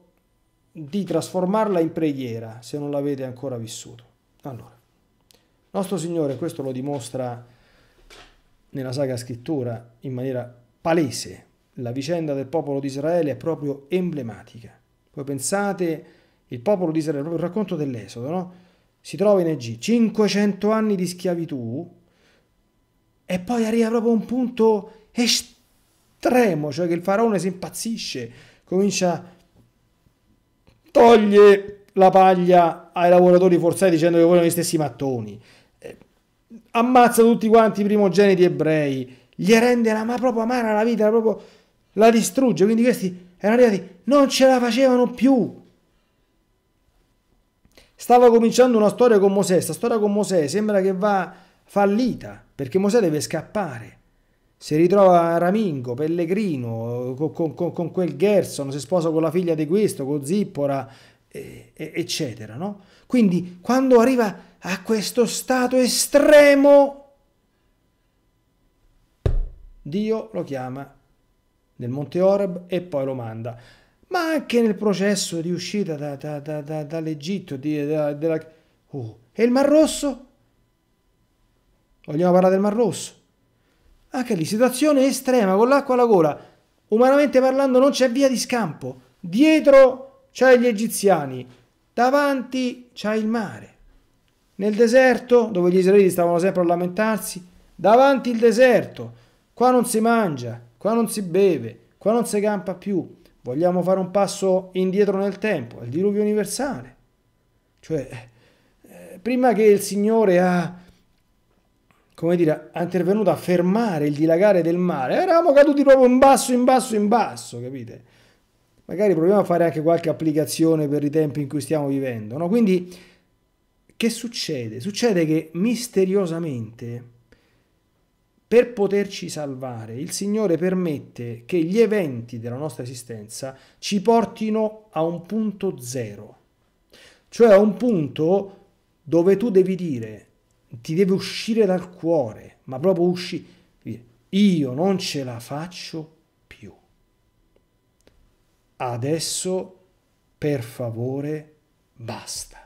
di trasformarla in preghiera se non l'avete ancora vissuto. Allora, nostro Signore questo lo dimostra nella Sacra Scrittura in maniera palese. La vicenda del popolo di Israele è proprio emblematica. Voi pensate, il popolo di Israele, proprio il racconto dell'Esodo, no? Si trova in Egitto, 500 anni di schiavitù e poi arriva proprio a un punto estremo, cioè che il faraone si impazzisce, comincia a toglie la paglia ai lavoratori forzati dicendo che vogliono gli stessi mattoni, eh, ammazza tutti quanti i primogeniti ebrei, gli rende la, ma proprio amara la vita, proprio la distrugge, quindi questi erano arrivati, non ce la facevano più. Stava cominciando una storia con Mosè, sta storia con Mosè sembra che va fallita, perché Mosè deve scappare si ritrova Ramingo, Pellegrino, con, con, con, quel Gerson, si sposa con la figlia di questo, con Zippora, eccetera. No? Quindi quando arriva a questo stato estremo, Dio lo chiama nel Monte Oreb e poi lo manda. Ma anche nel processo di uscita da, da, da, dall'Egitto, della... Oh. e il Mar Rosso? Vogliamo parlare del Mar Rosso? Anche lì, situazione estrema, con l'acqua alla gola. Umanamente parlando non c'è via di scampo. Dietro c'hai gli egiziani, davanti c'hai il mare. Nel deserto, dove gli israeliti stavano sempre a lamentarsi, davanti il deserto. Qua non si mangia, qua non si beve, qua non si campa più. Vogliamo fare un passo indietro nel tempo, il diluvio universale. Cioè, eh, prima che il Signore ha come dire, ha intervenuto a fermare il dilagare del mare. Eravamo caduti proprio in basso, in basso, in basso, capite? Magari proviamo a fare anche qualche applicazione per i tempi in cui stiamo vivendo, no? Quindi, che succede? Succede che misteriosamente per poterci salvare, il Signore permette che gli eventi della nostra esistenza ci portino a un punto zero, cioè a un punto dove tu devi dire ti deve uscire dal cuore, ma proprio usci. Io non ce la faccio più. Adesso, per favore, basta.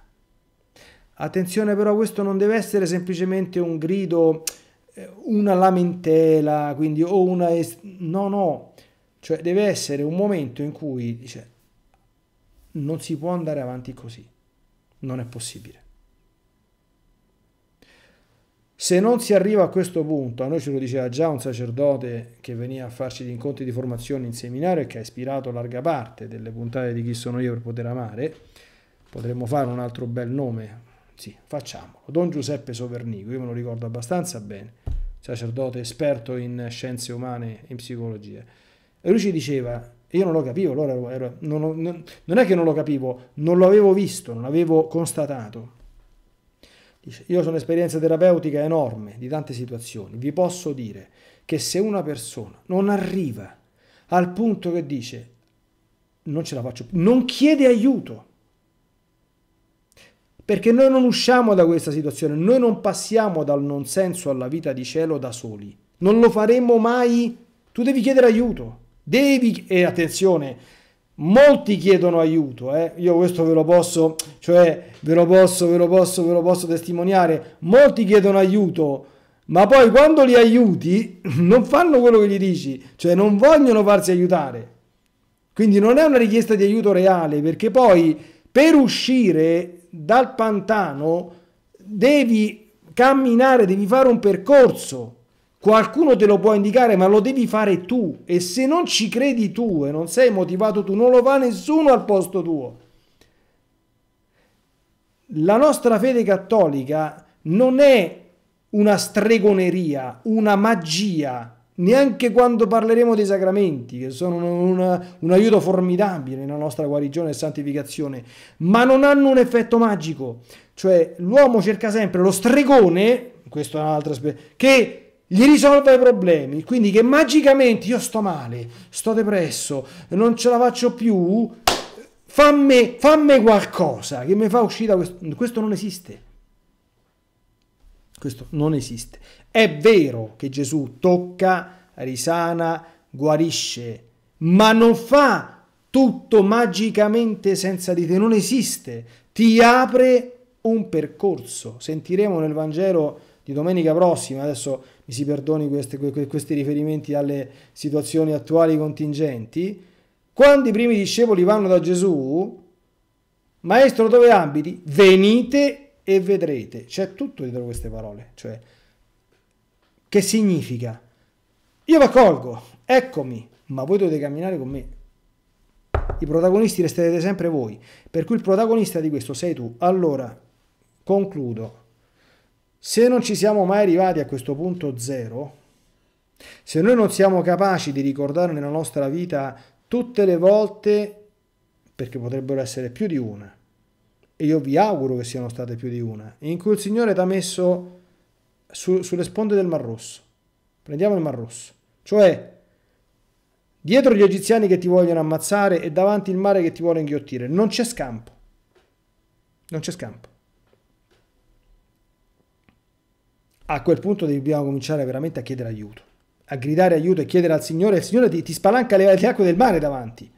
Attenzione però, questo non deve essere semplicemente un grido, eh, una lamentela, quindi o una... No, no, cioè deve essere un momento in cui dice non si può andare avanti così, non è possibile. Se non si arriva a questo punto, a noi ce lo diceva già un sacerdote che veniva a farci gli incontri di formazione in seminario e che ha ispirato larga parte delle puntate di Chi sono io per poter amare, potremmo fare un altro bel nome, sì, facciamolo, Don Giuseppe Sovernico, io me lo ricordo abbastanza bene, sacerdote esperto in scienze umane e in psicologia. E lui ci diceva, io non lo capivo, allora ero, non, non, non è che non lo capivo, non lo avevo visto, non l'avevo constatato Dice, io ho un'esperienza terapeutica enorme di tante situazioni, vi posso dire che se una persona non arriva al punto che dice non ce la faccio più, non chiede aiuto, perché noi non usciamo da questa situazione, noi non passiamo dal non senso alla vita di cielo da soli, non lo faremo mai, tu devi chiedere aiuto, devi, e attenzione, molti chiedono aiuto, eh? io questo ve lo posso, cioè ve lo posso, ve lo posso, ve lo posso testimoniare, molti chiedono aiuto, ma poi quando li aiuti non fanno quello che gli dici, cioè non vogliono farsi aiutare. Quindi non è una richiesta di aiuto reale, perché poi per uscire dal pantano devi camminare, devi fare un percorso Qualcuno te lo può indicare, ma lo devi fare tu. E se non ci credi tu e non sei motivato tu, non lo fa nessuno al posto tuo. La nostra fede cattolica non è una stregoneria, una magia, neanche quando parleremo dei sacramenti, che sono una, un aiuto formidabile nella nostra guarigione e santificazione, ma non hanno un effetto magico. Cioè l'uomo cerca sempre lo stregone, questo è un'altra specie, che gli risolva i problemi, quindi che magicamente io sto male, sto depresso, non ce la faccio più, fammi, fammi qualcosa che mi fa uscire da questo. Questo non esiste. Questo non esiste. È vero che Gesù tocca, risana, guarisce, ma non fa tutto magicamente senza di te, non esiste. Ti apre un percorso. Sentiremo nel Vangelo di domenica prossima, adesso mi si perdoni queste, questi riferimenti alle situazioni attuali contingenti, quando i primi discepoli vanno da Gesù, maestro dove abiti? Venite e vedrete. C'è tutto dietro queste parole, cioè che significa? Io vi accolgo, eccomi, ma voi dovete camminare con me. I protagonisti resterete sempre voi, per cui il protagonista di questo sei tu. Allora, concludo se non ci siamo mai arrivati a questo punto zero, se noi non siamo capaci di ricordare nella nostra vita tutte le volte, perché potrebbero essere più di una, e io vi auguro che siano state più di una, in cui il Signore ti ha messo su, sulle sponde del Mar Rosso. Prendiamo il Mar Rosso. Cioè, dietro gli egiziani che ti vogliono ammazzare e davanti il mare che ti vuole inghiottire, non c'è scampo. Non c'è scampo. a quel punto dobbiamo cominciare veramente a chiedere aiuto, a gridare aiuto e chiedere al Signore, il Signore ti, ti spalanca le, le acque del mare davanti,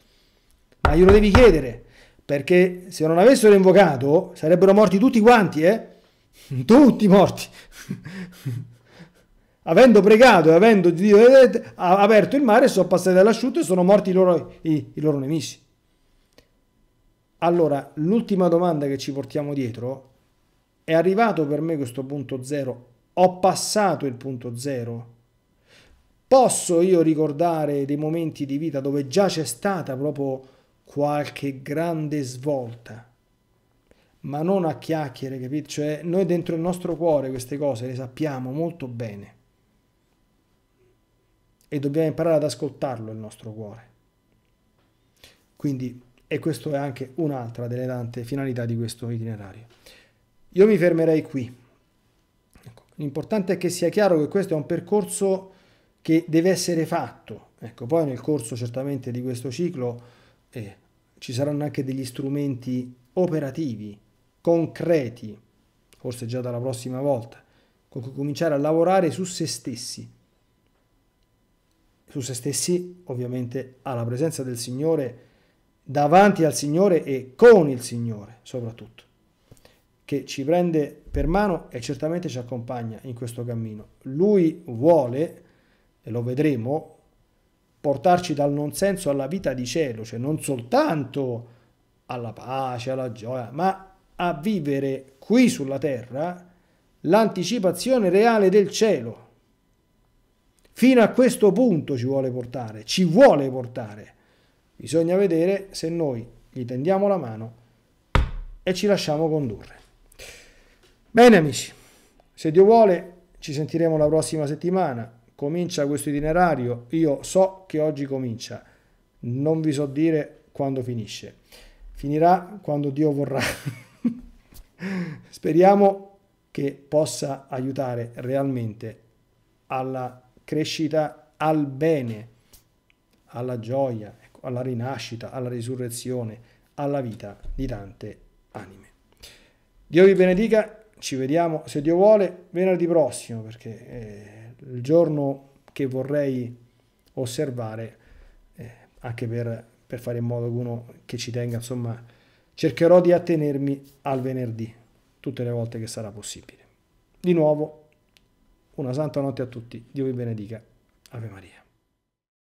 ma glielo devi chiedere, perché se non avessero invocato sarebbero morti tutti quanti, eh? Tutti morti. avendo pregato e avendo Dio eh, eh, ha aperto il mare, sono passati dall'asciutto e sono morti i loro, i, i loro nemici. Allora, l'ultima domanda che ci portiamo dietro è arrivato per me questo punto zero ho passato il punto zero. Posso io ricordare dei momenti di vita dove già c'è stata proprio qualche grande svolta, ma non a chiacchiere, capito? Cioè noi dentro il nostro cuore queste cose le sappiamo molto bene e dobbiamo imparare ad ascoltarlo il nostro cuore. Quindi, e questa è anche un'altra delle tante finalità di questo itinerario. Io mi fermerei qui. L'importante è che sia chiaro che questo è un percorso che deve essere fatto. Ecco, poi nel corso certamente di questo ciclo eh, ci saranno anche degli strumenti operativi, concreti, forse già dalla prossima volta, con cui cominciare a lavorare su se stessi. Su se stessi, ovviamente, alla presenza del Signore, davanti al Signore e con il Signore, soprattutto, che ci prende per mano e certamente ci accompagna in questo cammino. Lui vuole, e lo vedremo, portarci dal non senso alla vita di cielo, cioè non soltanto alla pace, alla gioia, ma a vivere qui sulla terra l'anticipazione reale del cielo. Fino a questo punto ci vuole portare, ci vuole portare. Bisogna vedere se noi gli tendiamo la mano e ci lasciamo condurre. Bene amici, se Dio vuole ci sentiremo la prossima settimana. Comincia questo itinerario, io so che oggi comincia, non vi so dire quando finisce. Finirà quando Dio vorrà. Speriamo che possa aiutare realmente alla crescita, al bene, alla gioia, ecco, alla rinascita, alla risurrezione, alla vita di tante anime. Dio vi benedica ci vediamo se Dio vuole venerdì prossimo perché eh, il giorno che vorrei osservare eh, anche per, per, fare in modo che uno che ci tenga insomma cercherò di attenermi al venerdì tutte le volte che sarà possibile di nuovo una santa notte a tutti Dio vi benedica Ave Maria